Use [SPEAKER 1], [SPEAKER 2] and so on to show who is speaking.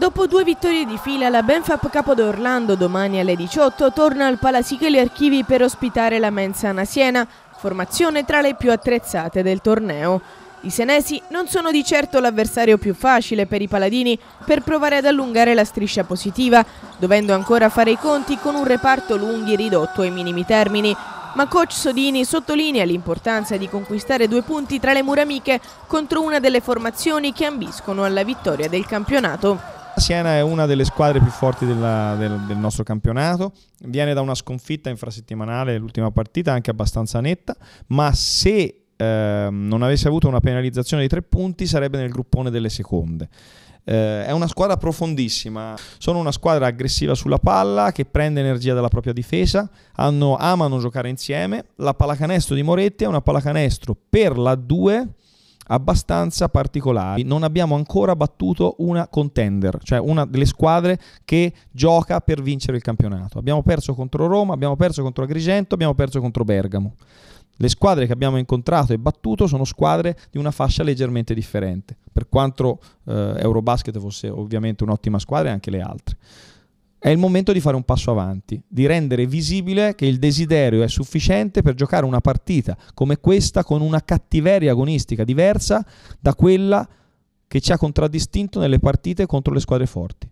[SPEAKER 1] Dopo due vittorie di fila, la Benfap Capodorlando domani alle 18 torna al gli Archivi per ospitare la Menzana Siena, formazione tra le più attrezzate del torneo. I senesi non sono di certo l'avversario più facile per i paladini per provare ad allungare la striscia positiva, dovendo ancora fare i conti con un reparto lunghi ridotto ai minimi termini, ma coach Sodini sottolinea l'importanza di conquistare due punti tra le mura amiche contro una delle formazioni che ambiscono alla vittoria del campionato.
[SPEAKER 2] Siena è una delle squadre più forti della, del, del, nostro campionato, viene da una sconfitta infrasettimanale, l'ultima partita anche abbastanza netta, ma se eh, non avesse avuto una penalizzazione di tre punti sarebbe nel gruppone delle seconde. Eh, è una squadra profondissima, sono una squadra aggressiva sulla palla che prende energia dalla propria difesa, hanno, amano giocare insieme, la pallacanestro di Moretti è una pallacanestro per la 2 abbastanza particolari. Non abbiamo ancora battuto una contender, cioè una delle squadre che gioca per vincere il campionato. Abbiamo perso contro Roma, abbiamo perso contro Agrigento, abbiamo perso contro Bergamo. Le squadre che abbiamo incontrato e battuto sono squadre di una fascia leggermente differente, per quanto eh, Eurobasket fosse ovviamente un'ottima squadra e anche le altre è il momento di fare un passo avanti, di rendere visibile che il desiderio è sufficiente per giocare una partita come questa con una cattiveria agonistica diversa da quella che ci ha contraddistinto nelle partite contro le squadre forti.